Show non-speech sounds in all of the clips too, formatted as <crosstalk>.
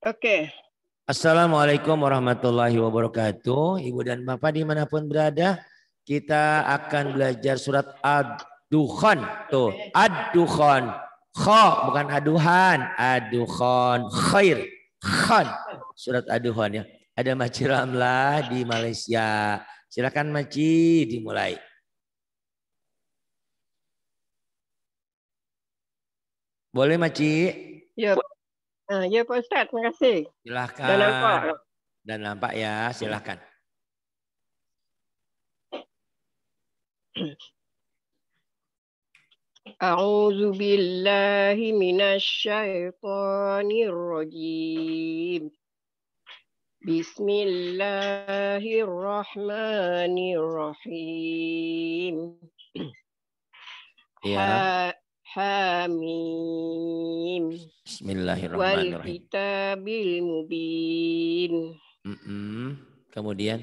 Oke. Okay. Assalamualaikum warahmatullahi wabarakatuh. Ibu dan Bapak dimanapun berada, kita akan belajar surat Ad-Dukhan. Tuh, Ad-Dukhan. Kho, bukan aduhan. Ad-Dukhan. Khair. Khan. Surat ad ya. Ada Maci Ramlah di Malaysia. Silakan Maci dimulai. Boleh Maci? Ya. Yep. Ah, ya Pak Ustaz, terima kasih. Silakan Dan nampak. Dan nampak ya, silakan. <clears throat> A'udzu billahi minasy syaithanir rajim. Bismillahirrahmanirrahim. Ya. Ha Hamim. Bismillahirrahmanirrahim. Wal kitabil mubin. Mm -mm. Kemudian?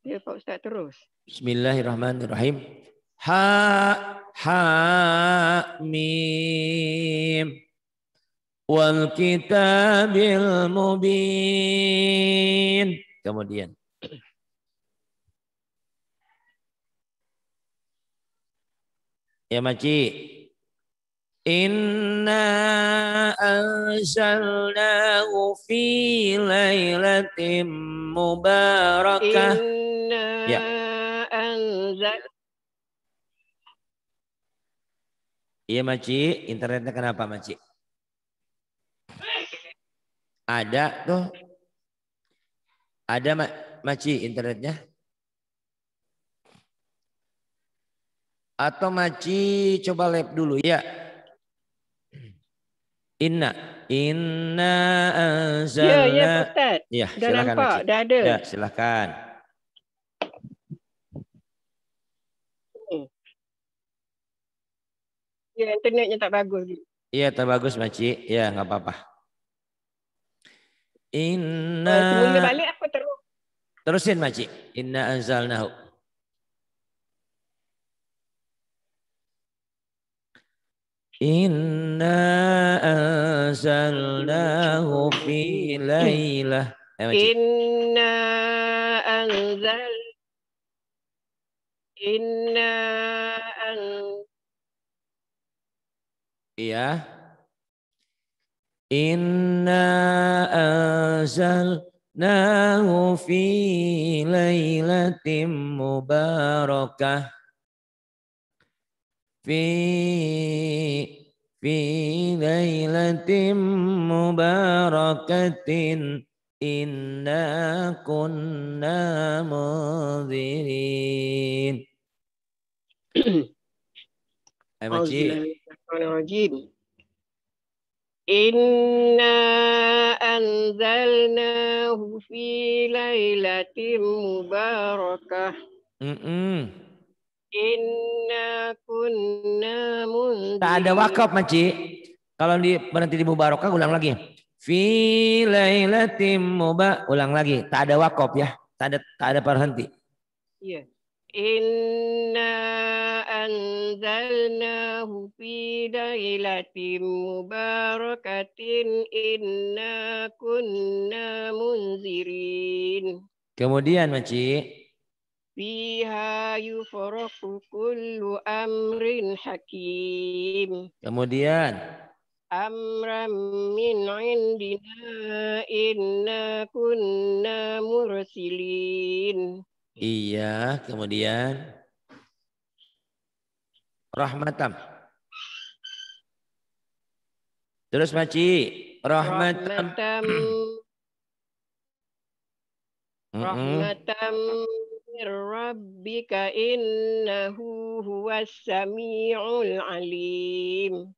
Ya Pak Ustaz terus. Bismillahirrahmanirrahim. Ha ha mim. Wal kitabil mubin. Kemudian? Ya Maci. Inna anzalnahu fi lailatin mubarakah. Inna ya. anzal Iya Maci, internetnya kenapa Maci? Ada tuh. Ada Maci internetnya? atau maci coba lab dulu ya inna inna anzalna ya ya Ustaz ya dah silakan nampak maci. dah ada ya silakan Ya, internetnya tak bagus. Iya, tak bagus, Maci Ya, nggak apa-apa. Inna... Oh, balik aku terus? Terusin, Maci Inna anzalnahu. Inna anzalnahu fi lailah. Eh, Inna anzal Inna an Iya. Inna anzalnahu fi lailatin mubarakah. في في ليلة مباركة إنا كنا منذرين إنا أنزلناه في ليلة مباركة Inna kunna mundir. Tak ada wakaf, Maci. Kalau di berhenti di mubarokah ulang lagi. Fi lailatim muba ulang lagi. Tak ada wakaf ya. Tak ada tak ada berhenti. Iya. Inna anzalnahu fi lailatim mubarakatin inna kunna munzirin. Kemudian, Maci. Fiha yufaraku kullu amrin hakim. Kemudian. Amran min indina inna kunna mursilin. Iya, kemudian. Rahmatam. Terus Maci. Rahmatam. Rahmatam. Rahmatam من ربك إنه هو السميع العليم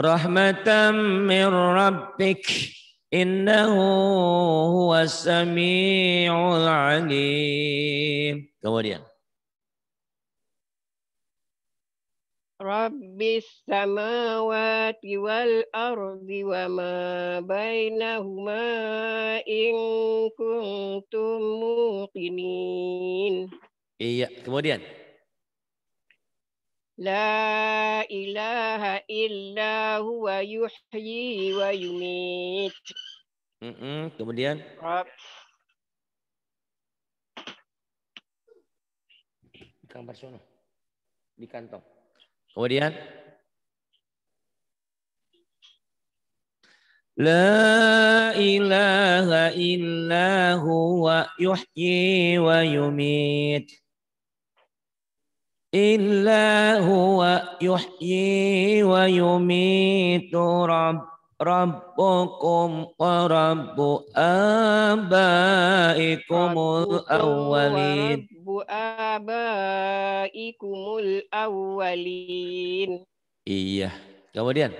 رحمة من ربك إنه هو السميع العليم kemudian Rabbi samawati wal ardi wa ma bainahuma in kuntum muqinin. Iya, kemudian. La ilaha illa huwa yuhyi wa yumit. Mm-mm, kemudian. Rab. Gambar sana. Di kantong. Kemudian La ilaha illa huwa yuhyi wa yumit Illa huwa yuhyi wa yumitu Rabb Rabbukum wa Rabbu abaikumul awwalin abaikumul awwalin. Iya. Kemudian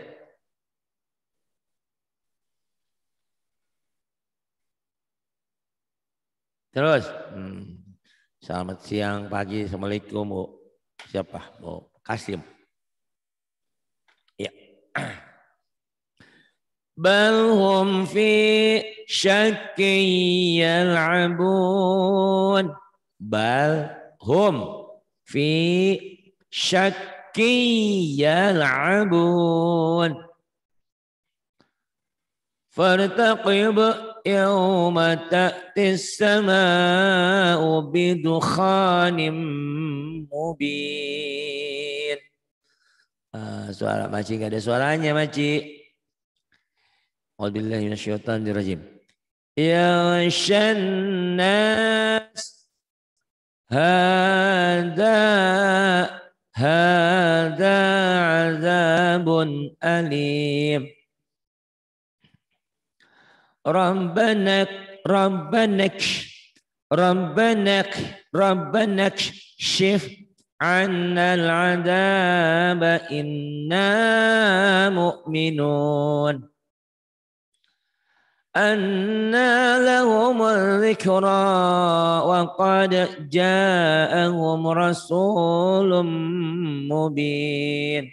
Terus, hmm. selamat siang, pagi, assalamualaikum, Bu. Siapa? Bu Kasim. Ya. <clears throat> Bal hum fi syakki yal'abun bal hum fi syakki yal'abun fartaqib yawma ta'ti السماء بدخان مبين mubin. Ah, suara Maci gak ada suaranya Maci. Alhamdulillah dirajim Ya shannas هذا هذا عذاب أليم ربنا ربناك ربناك ربناك شف عنا العذاب إنا مؤمنون أنى لهم الذكرى وقد جاءهم رسول مبين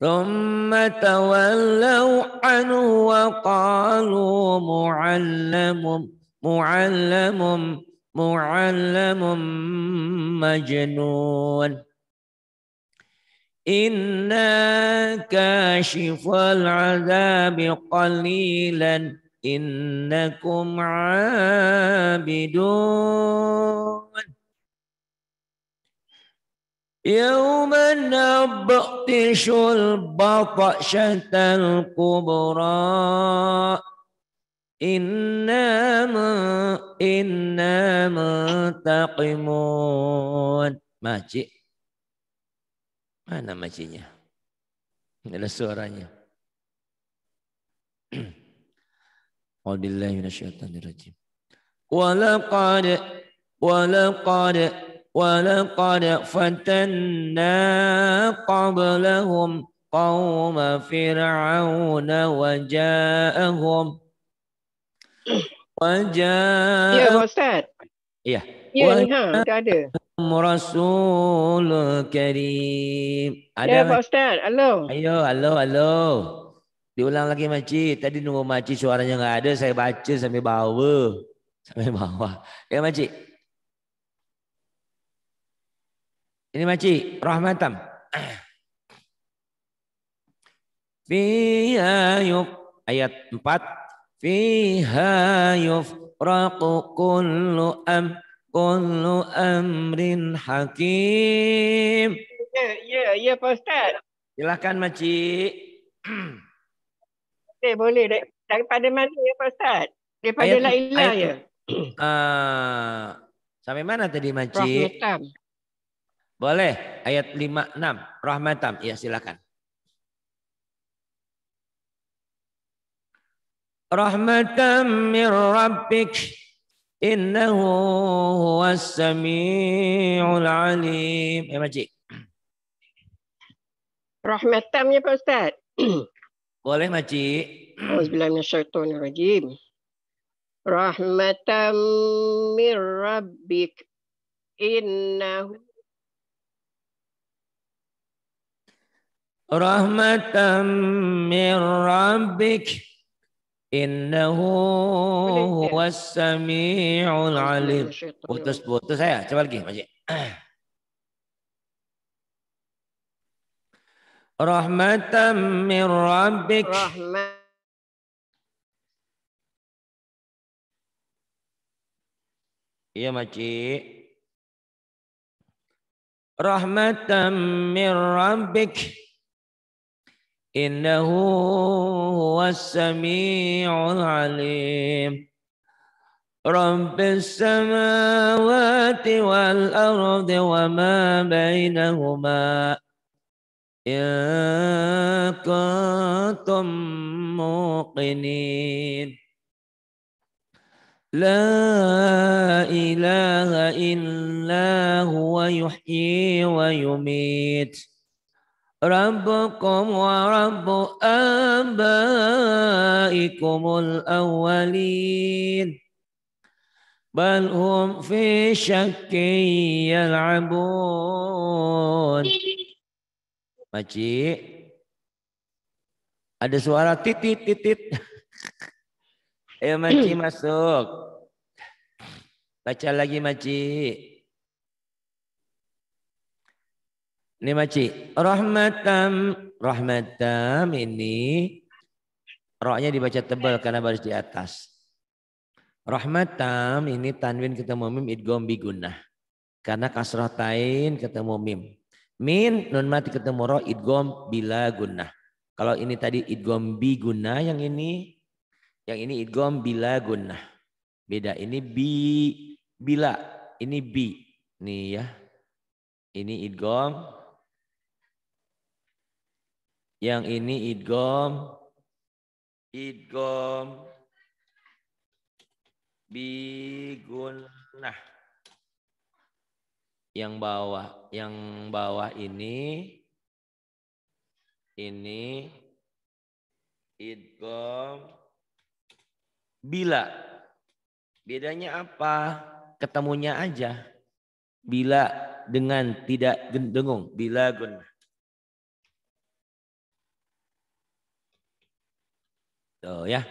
ثم تولوا عنه وقالوا معلم معلم معلم مجنون إنا كاشف العذاب قليلا إنكم عابدون يوم نبطش البطشة الكبرى إنا إنا منتقمون ما جئ Mana majinya? Ada suaranya. Qaulillahi <clears throat> minasyaitonir rajim. Walaqad walaqad walaqad fatanna qablahum قوم فرعون وجاءهم وجاء Ya Ustaz. Ya. Ya, ha, ada. Rasul Karim. Ada ya Pak Ustaz, halo. Ayo, halo, halo. Diulang lagi Maci. Tadi nunggu Maci suaranya nggak ada, saya baca sampai bawah. Sampai bawah. Ya Maci. Ini Maci, rahmatam. Fiha yuf. Ayat 4. Fiha yufraqu kullu am Kullu amrin hakim. Ya, ya, ya Pak Ustaz. Silakan Makcik. <clears throat> Eh, boleh. Daripada mana ya Pak Ustaz? Daripada ayat, la ilah ya? Uh, <clears throat> sampai mana tadi Makcik? Rahmatam. Boleh. Ayat 5, 6. Rahmatam. Ya silakan. Rahmatam min rabbik. Innahu huwas samiul alim. Ya eh, Majik. Rahmatam ya Pak Ustaz. Boleh Majik. Bismillahirrahmanirrahim. Rahmatam min rabbik. Innahu Rahmatam min rabbik. إنه هو السميع العليم بوتس بوتس هيا تبا لقيه <clears throat> رحمة من ربك رحمة يا مجي رحمة من ربك إنه هو السميع العليم رب السماوات والأرض وما بينهما إن كنتم موقنين لا إله إلا هو يحيي ويميت ربكم ورب آبائكم الأولين بل هم في شك يلعبون Maci ada suara titit titit ayo Maci masuk baca lagi Maci Ini maci. Rahmatam. Rahmatam ini. rohnya dibaca tebal karena baris di atas. Rahmatam ini tanwin ketemu mim idgom bigunah. Karena kasrah tain ketemu mim. Min nun mati ketemu roh idgom bila gunah. Kalau ini tadi idgom bi yang ini yang ini idgom bila gunah Beda ini bi bila, ini bi. Nih ya. Ini idgom yang ini idgom idgom bigunah. Yang bawah, yang bawah ini ini idgom bila. Bedanya apa? Ketemunya aja. Bila dengan tidak dengung, bila gunah. Tuh gitu ya.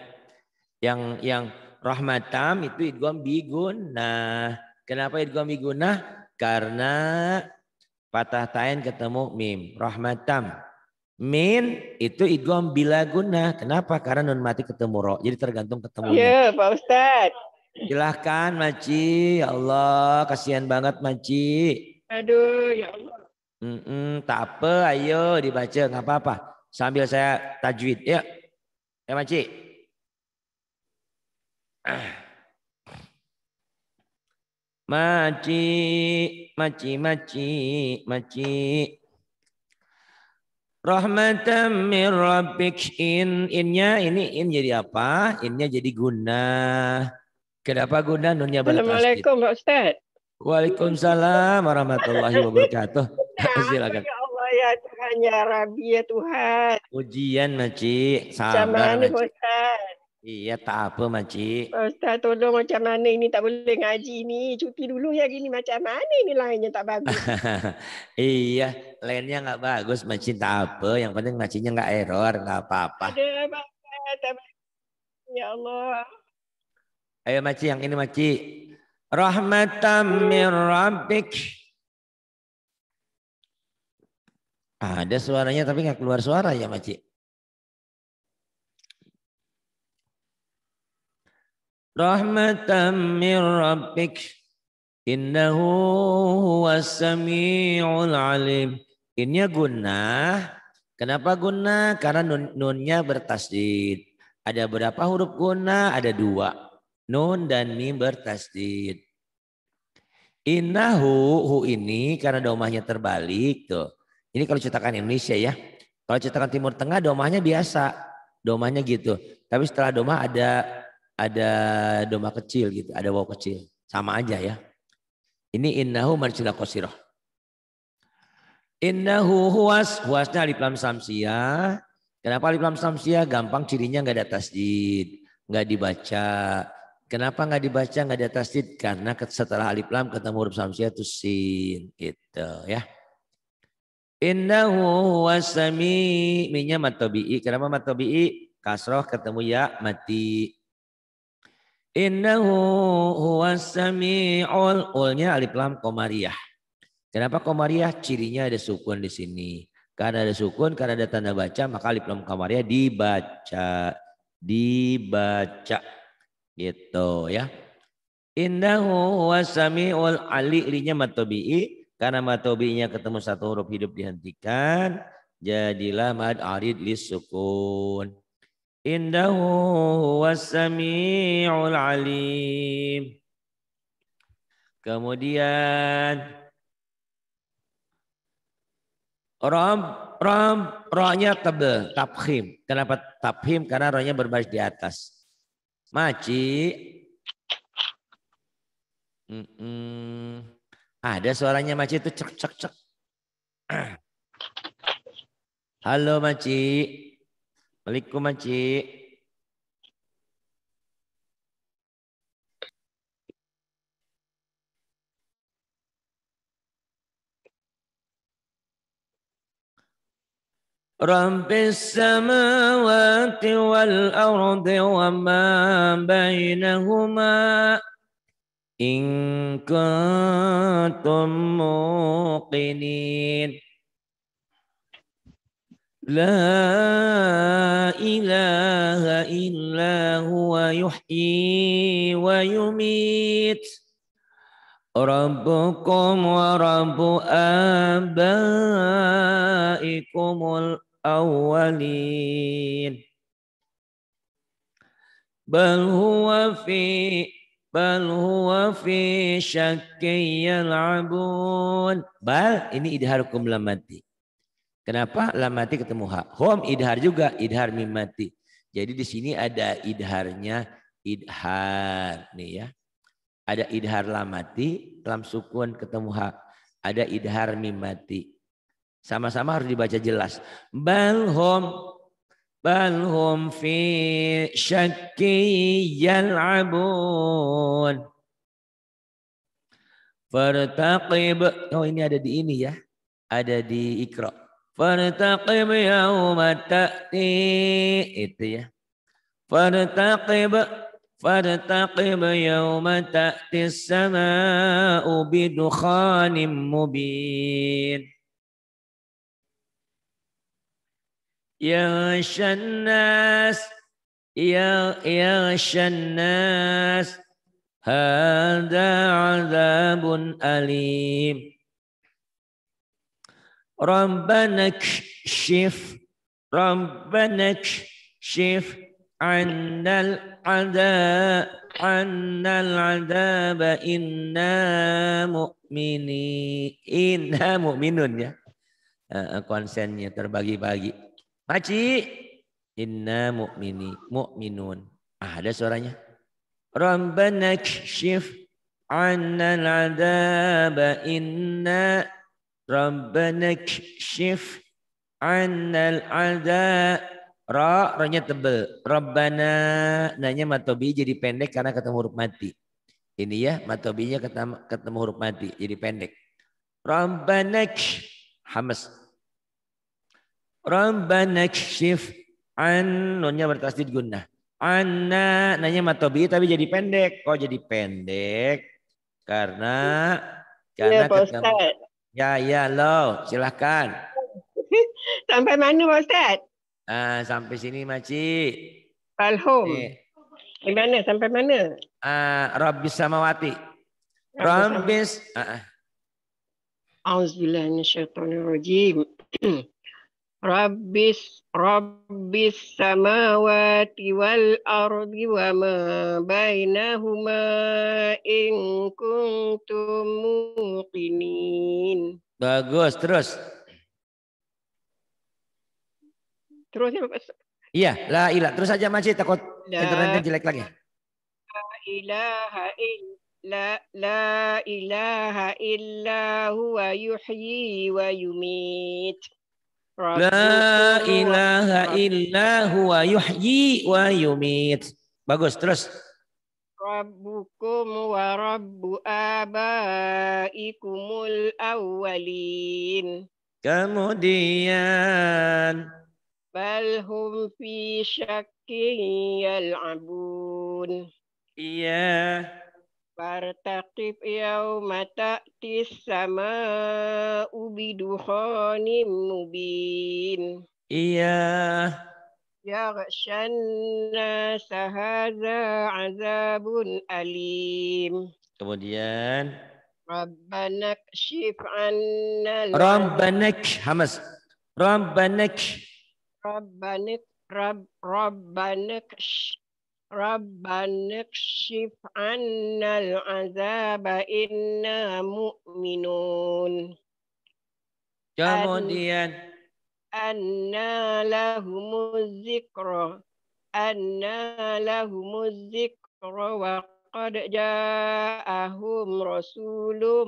Yang yang rahmatam itu idgham biguna. Nah, kenapa idgham biguna? Karena patah tain ketemu mim. Rahmatam. Min itu idgham bila guna. Kenapa? Karena nun mati ketemu ro. Jadi tergantung ketemu. Iya, ya, Pak Ustaz. Silahkan Maci. Ya Allah, kasihan banget Maci. Aduh, ya Allah. Mm -mm, tak apa, ayo dibaca, nggak apa-apa. Sambil saya tajwid, ya. Ya eh, Maci. Maci, maci, maci, maci. Rahmatan min rabbik in innya ini in jadi apa? Innya jadi guna. Kenapa guna nunnya balik Assalamualaikum Pak Ustaz. Waalaikumsalam warahmatullahi wabarakatuh. Nah, <laughs> Silakan. Ya Allah ya hanya Rabi ya Tuhan. Ujian Maci, sabar Maci. Ustaz. Iya tak apa Maci. Ustaz tolong macam mana ini tak boleh ngaji ini Cuti dulu ya gini macam mana ini lainnya tak bagus. <laughs> iya lainnya nggak bagus Maci tak apa. Yang penting Macinya nggak error nggak apa-apa. Ada apa Ya Allah. Ayo Maci yang ini Maci. Rahmatan min Rabbik. Ada suaranya tapi nggak keluar suara ya Maci. Rahmatan min rabbik innahu huwas samiul alim. Innya guna, Kenapa guna? Karena nun, nunnya bertasdid. Ada berapa huruf guna? Ada dua. Nun dan mim bertasdid. Innahu hu ini karena domahnya terbalik tuh. Ini kalau cetakan Indonesia ya. Kalau cetakan Timur Tengah domahnya biasa, domahnya gitu. Tapi setelah domah ada ada doma kecil gitu, ada waw kecil. Sama aja ya. Ini innahu marjilah kosiroh. Innahu Huas Huasnya alif lam samsia. Kenapa alif lam samsia? Gampang cirinya nggak ada tasjid. nggak dibaca. Kenapa nggak dibaca, nggak ada tasjid? Karena setelah alif lam ketemu huruf samsia itu sin gitu ya. Innahu wasami minya minya matobi'i. Kenapa matobi'i? Kasroh ketemu ya mati. Innahu huwa sami'ul. Ulnya alif lam komariah. Kenapa komariah? Cirinya ada sukun di sini. Karena ada sukun, karena ada tanda baca, maka alif lam komariah dibaca. Dibaca. Gitu ya. Innahu huwa sami'ul ali. Linya matobi'i. Karena matobinya ketemu satu huruf hidup dihentikan, jadilah mad arid lis sukun. Indahu wasami'ul samiul alim. Kemudian Ram, ram, rohnya tebel, tabhim. Kenapa tabhim? Karena rohnya berbaris di atas. Maci. Mm -mm. Ada suaranya Maci itu cek cek cek. Halo Maci. Assalamualaikum Maci. رب السماوات والأرض وما بينهما إن كنتم موقنين لا إله إلا هو يحيي ويميت ربكم ورب آبائكم الأولين بل هو في Bal huwa fi syakkin yal'abun. Bal ini idhar kum lamati. Kenapa lamati ketemu ha? Hom idhar juga, idhar mimati. Jadi di sini ada idharnya idhar nih ya. Ada idhar lamati, lam sukun ketemu ha. Ada idhar mimati. Sama-sama harus dibaca jelas. Bal hom بل هم في شك يلعبون فارتقب oh ini ada di ini ya ada di ikra فارتقب يوم تأتي itu ya فارتقب فارتقب يوم تأتي السماء بدخان مبين Ya شناس ya ya شناس هذا عذاب أليم Rabbana kshif Rabbana kshif Annal العذاب Annal العذاب Inna mu'mini Inna mu'minun ya eh, konsennya terbagi-bagi Maci. Inna mu'mini. Mu'minun. Ah, ada suaranya. Rabbana kshif anna al-adaba inna. Rabbana kshif anna al-adaba. Ra, ronya tebel. Rabbana, nanya matobi jadi pendek karena ketemu huruf mati. Ini ya, matobinya ketemu, ketemu huruf mati, jadi pendek. kshif hamas. Rabbana kshif an nunnya bertasdid gunnah. Anna nanya matobi tapi jadi pendek. Kok oh, jadi pendek? Karena karena iya, ya, ketemu. Ya, ya, lo, silahkan. <laughs> sampai mana Pak Ustaz? Ah, sampai sini Maci. Alhum. Eh. Di mana? Sampai mana? Ah, Rabbis Samawati. Rabbis. Ah. ah. Auzubillahi <clears throat> Rabbis Rabbis samawati wal ardi wa ma bainahuma in kuntum muqinin. Bagus, terus. Terus ya, Pak. Iya, la ilah. Terus aja masih takut internetnya jelek lagi. La ilaha illa la, la ilaha illa huwa yuhyi wa yumit. La ilaha illa huwa yuhyi wa yumit. Bagus, terus. Rabbukum wa rabbu abaikumul awwalin. Kemudian. Bal hum fi syakkin yal'abun. Iya. فارتقب يوم تأتي السماء بدخان مبين إياه يغشى الناس هذا عذاب أليم Kemudian Rabbanak shif anna Hamas Rabbanak Rabbanak Rab Rabbanak Rabbana kshif al azaba inna mu'minun. Kemudian. Ya Anna lahumuz zikra. Anna lahumuz zikra wa qad ja'ahum rasulun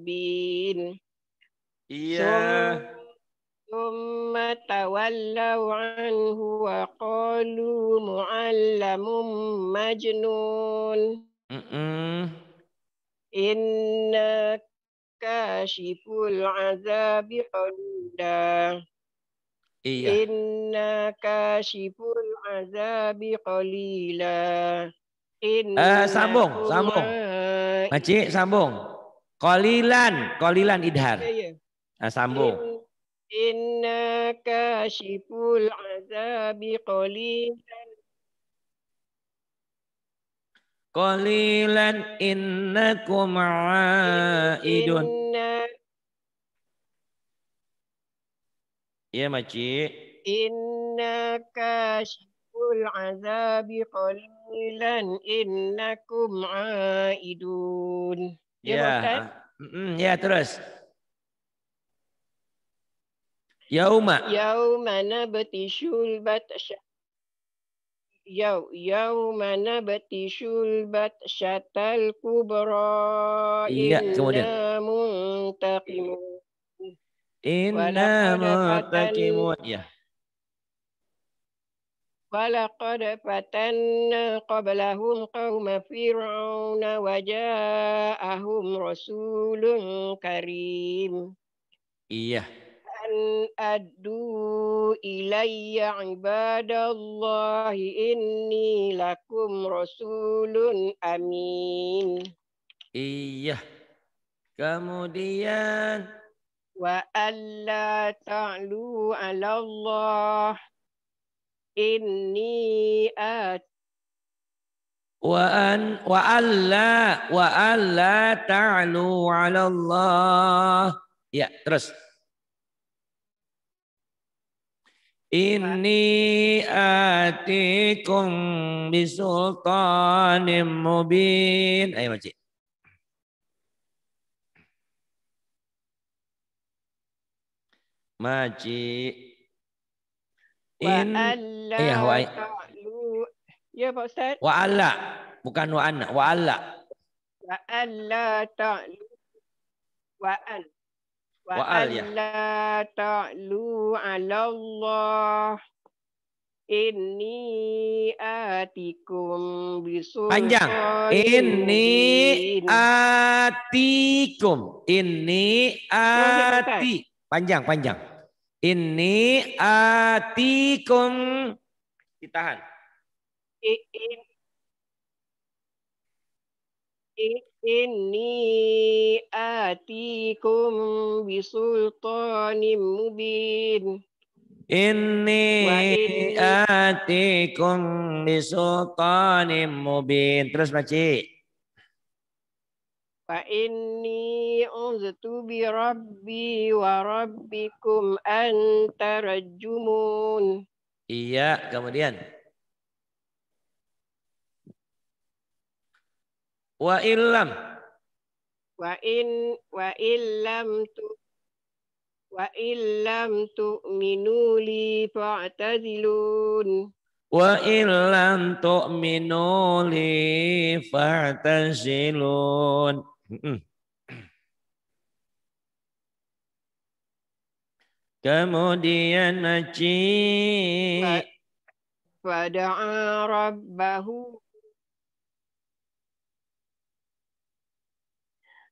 mubin. Iya. So, ثم تولوا عنه وقالوا معلم مجنون كاشف العذاب Inna iya. eh, sambung, sambung. Maci, sambung. kolilan kolilan idhar. Iya, iya. Eh, sambung. Inna kashiful azabi qalilan Qalilan innakum a'idun Inna Ya Maci Inna kashiful azabi qalilan innakum a'idun Ya Ya, ya terus Yauma. Yauma nabtishul batasha. Yau, yauma bat? batshatal kubra. Iya, kemudian. Muntaqimun. Inna muntakimu. Ya. ولقد فتنا kablahum قوم فرعون وجاءهم رسول karim. Iya. أن أدوا إلي عباد الله إني لكم رسول أمين Iya. Kemudian wa alla ta'lu 'ala Allah inni at wa an wa alla wa alla ta'lu 'ala Allah. Ya, terus. Ini atikum bisultanim mubin. Ayo baca. Maji. In, iya, wa Ya Pak Ustaz. Wa alla. Bukan wa Ana. Wa alla. Wa alla ta'lu. Wa an wa an la ta'lu ala Allah Inni atikum bisultan. Panjang. Inni atikum. Inni ati. Panjang, panjang. Inni atikum. Ditahan inni atikum bisultanim mubin Inni atikum bisultanim mubin. Terus Maci. Wa inni uztu bi rabbi wa rabbikum antarajumun. Iya, kemudian. Wa illam. Wa in wa illam tu wa illam tu'minu li fa'tazilun. Wa illam tu'minu li fa'tazilun. Kemudian Naci. Fada'a rabbahu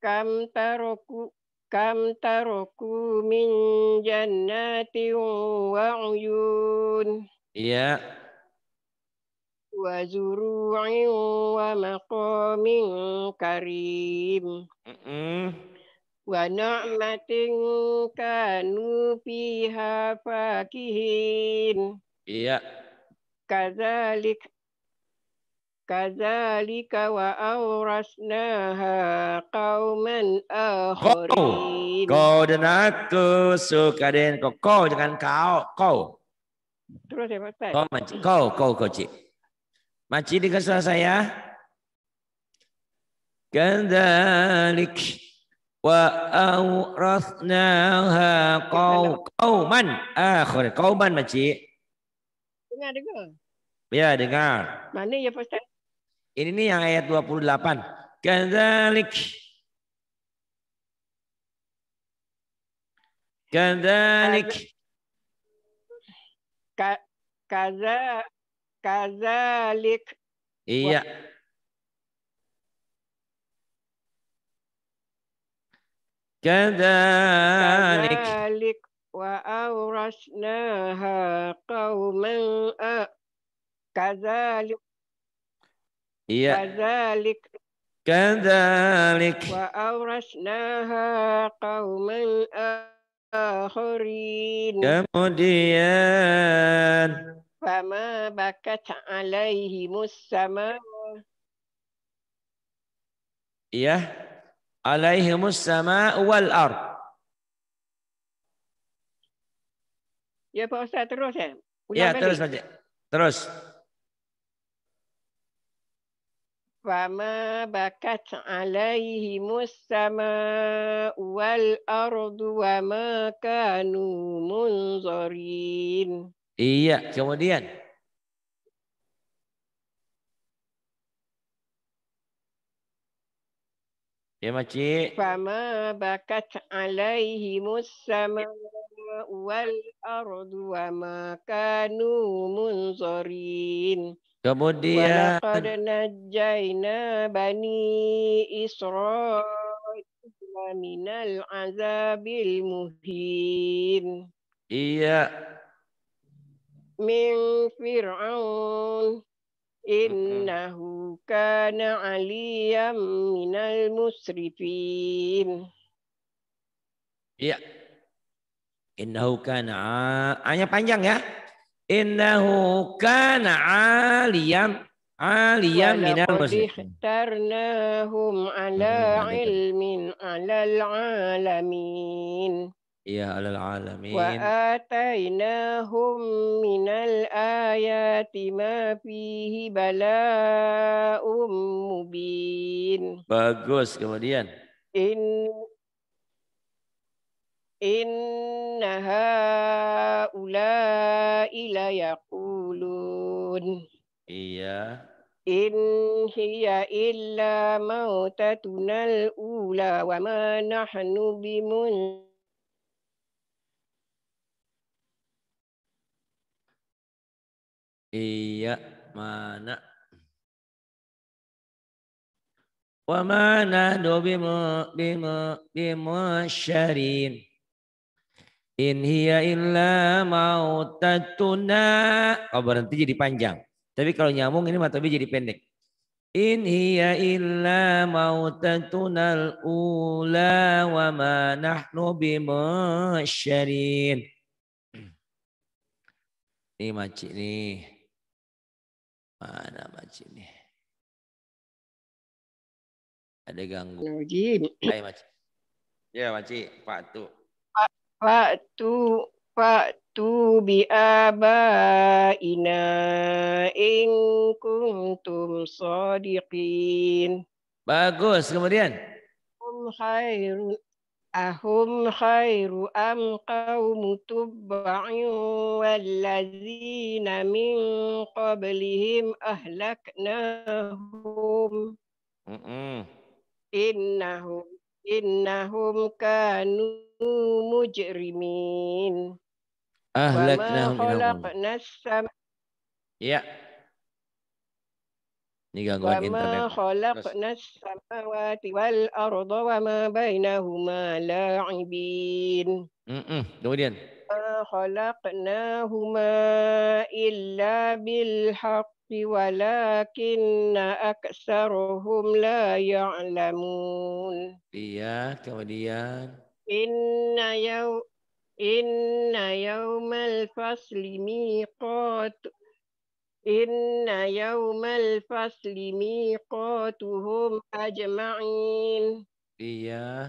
kam taroku kam taroku min jannati wa uyun. Iya. Wa zuru'in wa maqamin karim. Mm -mm. Wa na'matin kanu fiha fakihin. Iya. Kadzalik كذلك وأورثناها قوما آخرين kau dan aku suka dengan kau kau kau kau terus ya Pak kau maci kau kau kau cik maci dengan suara saya kau kau قوم قوما kau قوما maci dengar dengar ya dengar mana ya Pak ini nih yang ayat 28. Kadzalik Kadzalik kaza kadzalik Iya. Kadzalik Kadzalik wa awrasnaha qauman kadzalik Iya. Kadzalik. Kadzalik. Wa awrasnaha qauman akharin. Kemudian. Fama bakat alaihimus sama. Iya. Alaihimus sama wal ard. Ya Pak Ustaz terus ya. Ulang ya balik. terus saja, Terus. فما بكت عليهم السماء والأرض وما كانوا منظرين Iya, kemudian Ya Makcik. Fama bakat alaihi sama wal ardu wa ma kanu Kemudian Walaqad bani Israil minal azabil muhin. Iya. Min Fir'aun innahu kana aliyam minal musrifin. Iya. Innahu kana. Hanya panjang ya. Innahu kana aliyan aliyan minal muslimin. Ikhtarnahum ala nah, ilmin alal alamin. Ya alal alamin. Wa atainahum minal ayati ma fihi bala'um mubin. Bagus kemudian. In Inna haulai la yaqulun Iya In hiya illa mautatunal ula wamanah ma nahnu Iya mana Wa ma nahnu bimu, bimu, bimu syarin In hiya illa mautatuna. Kalau oh, berhenti jadi panjang. Tapi kalau nyambung ini matobi jadi pendek. In hiya illa al ula wa ma nahnu bimasyarin. Ini maci nih. Mana maci nih? Ada ganggu. Hai macik. Ya maci Pak Tuk. Faktu faktu bi abaina in kuntum sadiqin. Bagus kemudian. Um khairu ahum khairu am qaum tubba'u wallazina min qablihim ahlaknahum. Mm -mm. Innahum innahum kanu mujrimin. Ahlaknahum innahum. Ya. Ini gangguan internet. khalaqna samawati wal arda wa ma bainahuma la'ibin. Mm -mm. Kemudian. خلقناهما إلا بالحق ولكن أكثرهم لا يعلمون ديان كما إن يوم إن يوم الفصل ميقات إن يوم الفصل ميقاتهم أجمعين إياه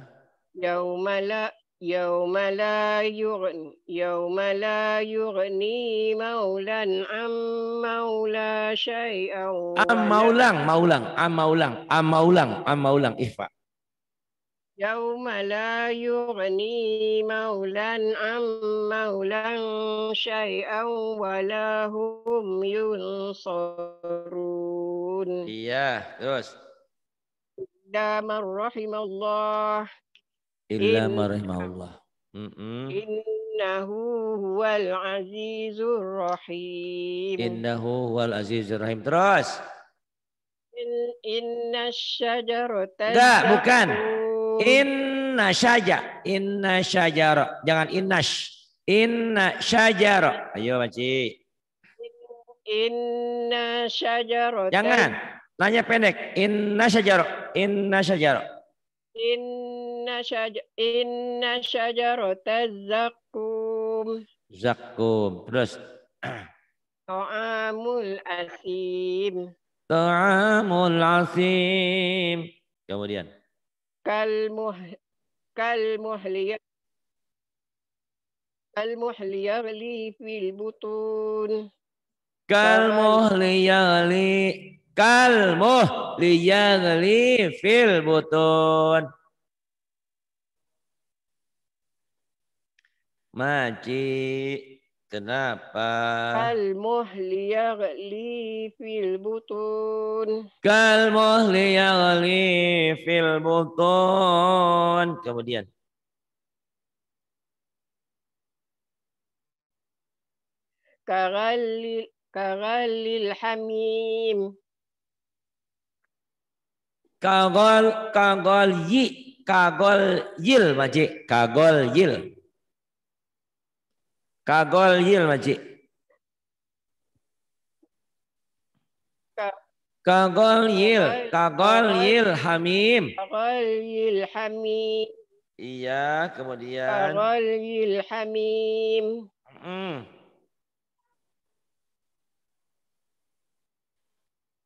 يوم لا Yawma la yughni Yawma la yughni Mawlan am mawla Shay'a Am mawlang, mawlang, am mawlang Am mawlang, am mawlang, ihfa Yawma la yughni Mawlan am mawlan Shay'a Walahum yunsarun Iya, terus Ila man rahimallah Illa ma rahimahullah. Innahu huwal azizur rahim. Innahu huwal azizur rahim. Terus. In, inna syajarata. Enggak, bukan. Inna syaja. Inna syajara. Jangan innash. Inna syajara. Ayo, Maci. Inna syajara. Jangan. Nanya pendek. Inna syajara. Inna syajara. Inna inna syaj inna zakum zakum terus ta'amul asim ta'amul asim kemudian kal muh kal muhliya kal muhliya fil butun kal muhliya kalmuh li fil butun Maji. Kenapa? Kal muhli yaghli fil butun. Kal muhli yaghli fil butun. Kemudian. Karalil karalil hamim. Kagol kagol yi kagol yil majik kagol yil. Kagol yil maji. Kagol yil, kagol yil hamim. Kagol yil hamim. Iya, kemudian. Kagol yil hamim.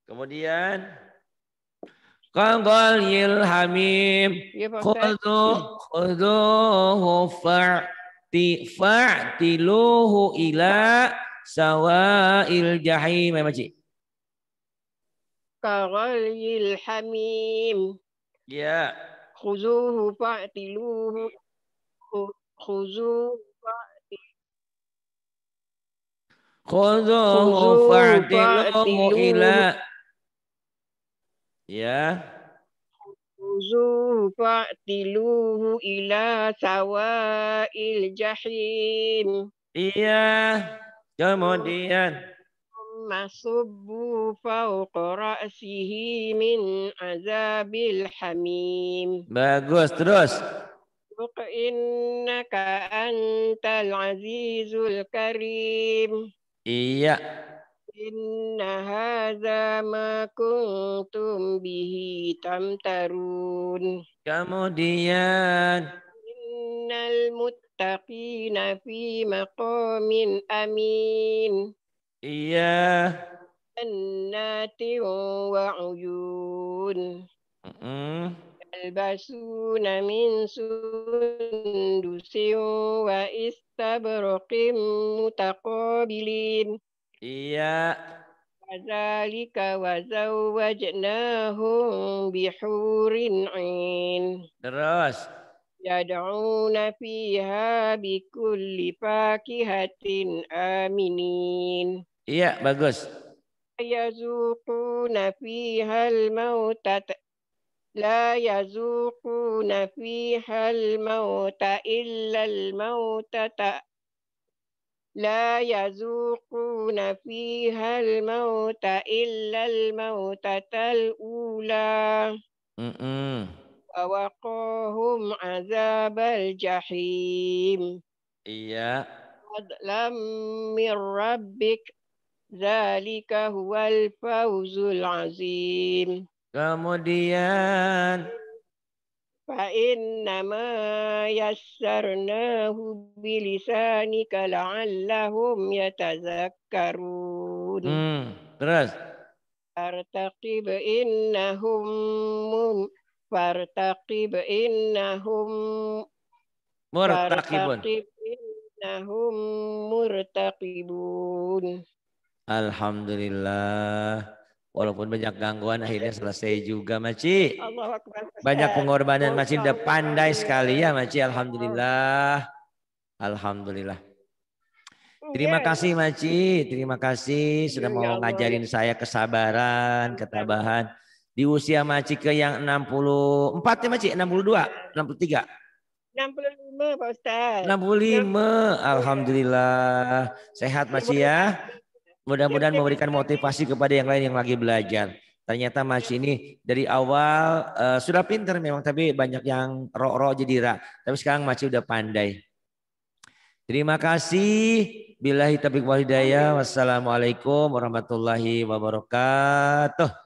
Kemudian kagol yil hamim. Iya, kudu, kudu hufa fa'tiluhu ila sawa'il jahim. Ya, Maci. hamim. Ya. Khuzuhu fa'tiluhu. Khuzuhu Khuzuhu fa'tiluhu ila. Ya. خذوه فاعتلوه إلى jahim. Iya. Kemudian. Masubu fauq ra'sihi min azabil hamim. Bagus. Terus. Innaka antal azizul karim. Iya. Inna hadza ma kuntum bihi tamtarun. Kemudian innal muttaqina fi maqamin amin. Iya. Jannatin wa uyun. Mm Albasuna min sundusin wa istabraqin mutaqabilin. Iya. Wadzalika wa zawwajnahum bihurin 'ain. Terus. Yad'una fiha bikulli fakihatin aminin. Iya, bagus. Yazuquna fiha al-mauta La لا al mauta. Illa al mauta. لا يذوقون فيها الموت إلا الموتة الأولى ووقاهم عذاب الجحيم إياه لم من ربك ذلك هو الفوز العظيم kemudian فإنما يسرناه بلسانك لعلهم يتذكرون mm, terus فارتقب إنهم من فارتقب إنهم مرتقبون فارتقب إنهم مرتقبون الحمد لله Walaupun banyak gangguan akhirnya selesai juga Maci. Banyak pengorbanan Maci udah pandai sekali ya Maci. Alhamdulillah. Alhamdulillah. Terima kasih Maci. Terima kasih sudah ya, mau ya ngajarin saya kesabaran, ketabahan. Di usia Maci ke yang 64 ya Maci? 62? 63? 65 Pak Ustaz. 65. 65. Alhamdulillah. Sehat Masih ya. Mudah-mudahan iya, iya, memberikan iya. motivasi kepada yang lain yang lagi belajar. Ternyata Mas ini dari awal uh, sudah pinter memang, tapi banyak yang roh-roh jadi rak. Tapi sekarang masih udah pandai. Terima kasih. Bila taufiq wal Wassalamualaikum warahmatullahi wabarakatuh.